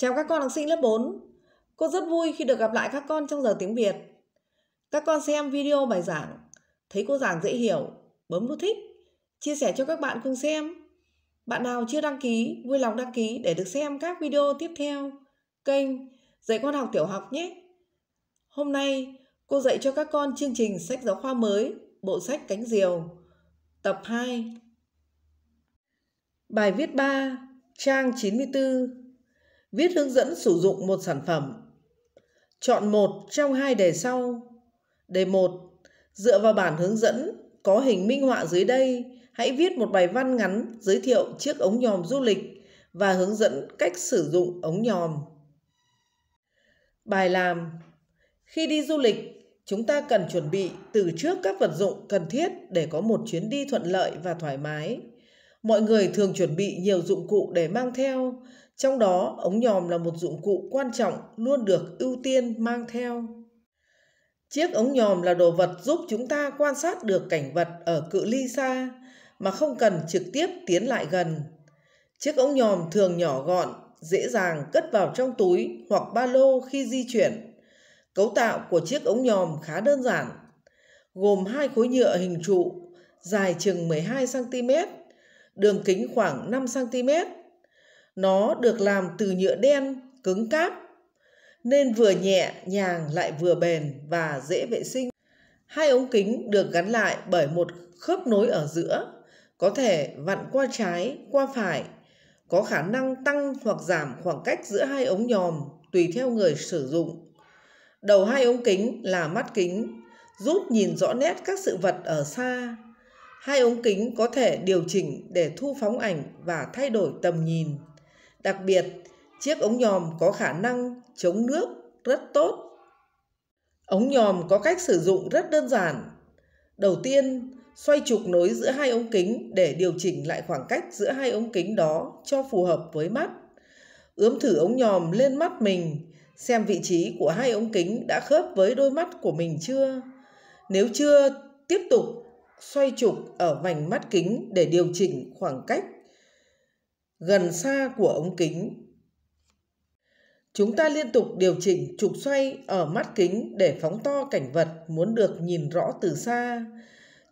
Chào các con học sinh lớp 4. Cô rất vui khi được gặp lại các con trong giờ tiếng Việt. Các con xem video bài giảng, thấy cô giảng dễ hiểu, bấm nút thích, chia sẻ cho các bạn cùng xem. Bạn nào chưa đăng ký, vui lòng đăng ký để được xem các video tiếp theo kênh Dạy con học tiểu học nhé. Hôm nay, cô dạy cho các con chương trình sách giáo khoa mới, bộ sách Cánh Diều, tập 2. Bài viết 3, trang 94 viết hướng dẫn sử dụng một sản phẩm. Chọn một trong hai đề sau. Đề 1. Dựa vào bản hướng dẫn có hình minh họa dưới đây, hãy viết một bài văn ngắn giới thiệu chiếc ống nhòm du lịch và hướng dẫn cách sử dụng ống nhòm. Bài làm Khi đi du lịch, chúng ta cần chuẩn bị từ trước các vật dụng cần thiết để có một chuyến đi thuận lợi và thoải mái. Mọi người thường chuẩn bị nhiều dụng cụ để mang theo, trong đó, ống nhòm là một dụng cụ quan trọng luôn được ưu tiên mang theo. Chiếc ống nhòm là đồ vật giúp chúng ta quan sát được cảnh vật ở cự ly xa mà không cần trực tiếp tiến lại gần. Chiếc ống nhòm thường nhỏ gọn, dễ dàng cất vào trong túi hoặc ba lô khi di chuyển. Cấu tạo của chiếc ống nhòm khá đơn giản, gồm hai khối nhựa hình trụ dài chừng 12 cm, đường kính khoảng 5 cm nó được làm từ nhựa đen, cứng cáp, nên vừa nhẹ nhàng lại vừa bền và dễ vệ sinh. Hai ống kính được gắn lại bởi một khớp nối ở giữa, có thể vặn qua trái, qua phải, có khả năng tăng hoặc giảm khoảng cách giữa hai ống nhòm tùy theo người sử dụng. Đầu hai ống kính là mắt kính, giúp nhìn rõ nét các sự vật ở xa. Hai ống kính có thể điều chỉnh để thu phóng ảnh và thay đổi tầm nhìn. Đặc biệt, chiếc ống nhòm có khả năng chống nước rất tốt. Ống nhòm có cách sử dụng rất đơn giản. Đầu tiên, xoay trục nối giữa hai ống kính để điều chỉnh lại khoảng cách giữa hai ống kính đó cho phù hợp với mắt. Ướm thử ống nhòm lên mắt mình, xem vị trí của hai ống kính đã khớp với đôi mắt của mình chưa. Nếu chưa, tiếp tục xoay trục ở vành mắt kính để điều chỉnh khoảng cách gần xa của ống kính. Chúng ta liên tục điều chỉnh trục xoay ở mắt kính để phóng to cảnh vật muốn được nhìn rõ từ xa,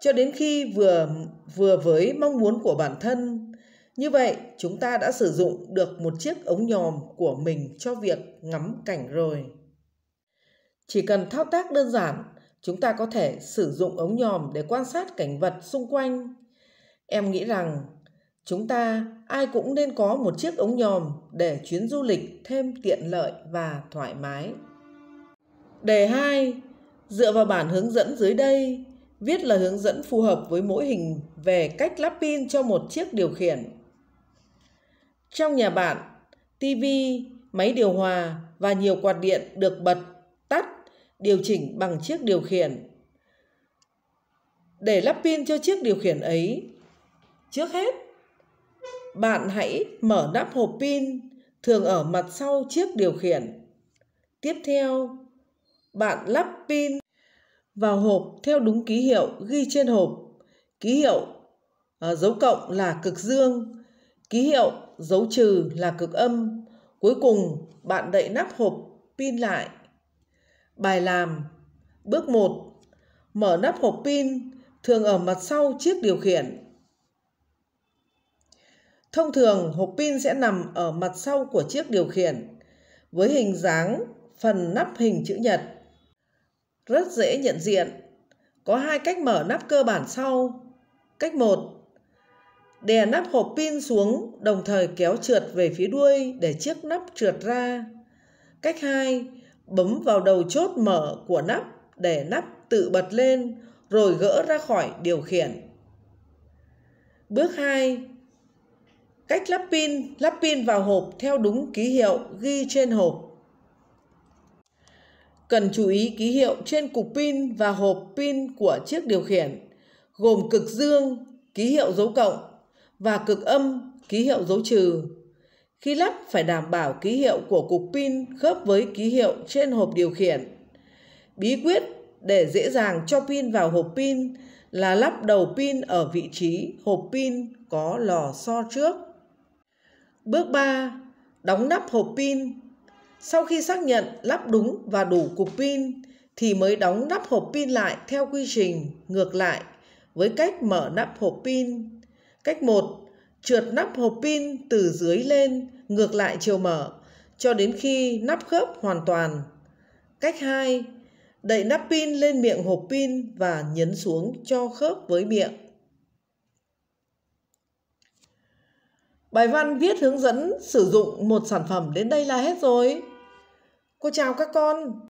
cho đến khi vừa vừa với mong muốn của bản thân. Như vậy, chúng ta đã sử dụng được một chiếc ống nhòm của mình cho việc ngắm cảnh rồi. Chỉ cần thao tác đơn giản, chúng ta có thể sử dụng ống nhòm để quan sát cảnh vật xung quanh. Em nghĩ rằng Chúng ta ai cũng nên có một chiếc ống nhòm để chuyến du lịch thêm tiện lợi và thoải mái. Đề 2. Dựa vào bản hướng dẫn dưới đây, viết là hướng dẫn phù hợp với mỗi hình về cách lắp pin cho một chiếc điều khiển. Trong nhà bạn, TV, máy điều hòa và nhiều quạt điện được bật, tắt, điều chỉnh bằng chiếc điều khiển. Để lắp pin cho chiếc điều khiển ấy, trước hết bạn hãy mở nắp hộp pin thường ở mặt sau chiếc điều khiển. Tiếp theo, bạn lắp pin vào hộp theo đúng ký hiệu ghi trên hộp. Ký hiệu à, dấu cộng là cực dương, ký hiệu dấu trừ là cực âm. Cuối cùng, bạn đậy nắp hộp pin lại. Bài làm Bước 1. Mở nắp hộp pin thường ở mặt sau chiếc điều khiển. Thông thường, hộp pin sẽ nằm ở mặt sau của chiếc điều khiển, với hình dáng phần nắp hình chữ nhật. Rất dễ nhận diện. Có hai cách mở nắp cơ bản sau. Cách 1. Đè nắp hộp pin xuống, đồng thời kéo trượt về phía đuôi để chiếc nắp trượt ra. Cách 2. Bấm vào đầu chốt mở của nắp để nắp tự bật lên rồi gỡ ra khỏi điều khiển. Bước 2. Cách lắp pin, lắp pin vào hộp theo đúng ký hiệu ghi trên hộp. Cần chú ý ký hiệu trên cục pin và hộp pin của chiếc điều khiển, gồm cực dương, ký hiệu dấu cộng và cực âm, ký hiệu dấu trừ. Khi lắp phải đảm bảo ký hiệu của cục pin khớp với ký hiệu trên hộp điều khiển. Bí quyết để dễ dàng cho pin vào hộp pin là lắp đầu pin ở vị trí hộp pin có lò xo trước. Bước 3. Đóng nắp hộp pin. Sau khi xác nhận lắp đúng và đủ cục pin thì mới đóng nắp hộp pin lại theo quy trình ngược lại với cách mở nắp hộp pin. Cách 1. Trượt nắp hộp pin từ dưới lên ngược lại chiều mở cho đến khi nắp khớp hoàn toàn. Cách 2. Đậy nắp pin lên miệng hộp pin và nhấn xuống cho khớp với miệng. Bài văn viết hướng dẫn sử dụng một sản phẩm đến đây là hết rồi. Cô chào các con.